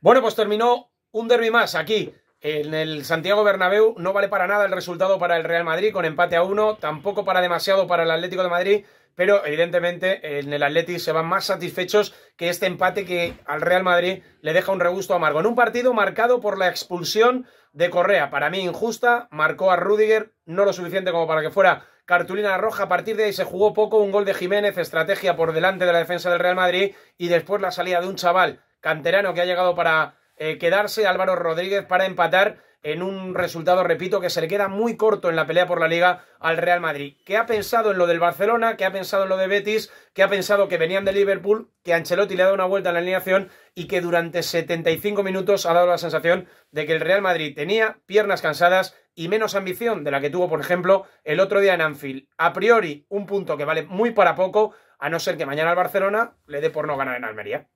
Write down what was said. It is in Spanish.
Bueno, pues terminó un derby más aquí. En el Santiago Bernabéu no vale para nada el resultado para el Real Madrid con empate a uno, tampoco para demasiado para el Atlético de Madrid, pero evidentemente en el Atlético se van más satisfechos que este empate que al Real Madrid le deja un regusto amargo. En un partido marcado por la expulsión de Correa, para mí injusta, marcó a Rudiger, no lo suficiente como para que fuera cartulina roja. A partir de ahí se jugó poco, un gol de Jiménez, estrategia por delante de la defensa del Real Madrid y después la salida de un chaval canterano que ha llegado para eh, quedarse, Álvaro Rodríguez para empatar en un resultado, repito, que se le queda muy corto en la pelea por la liga al Real Madrid, ¿Qué ha pensado en lo del Barcelona, ¿Qué ha pensado en lo de Betis, ¿Qué ha pensado que venían de Liverpool, que Ancelotti le ha dado una vuelta en la alineación y que durante 75 minutos ha dado la sensación de que el Real Madrid tenía piernas cansadas y menos ambición de la que tuvo, por ejemplo, el otro día en Anfield. A priori, un punto que vale muy para poco, a no ser que mañana el Barcelona le dé por no ganar en Almería.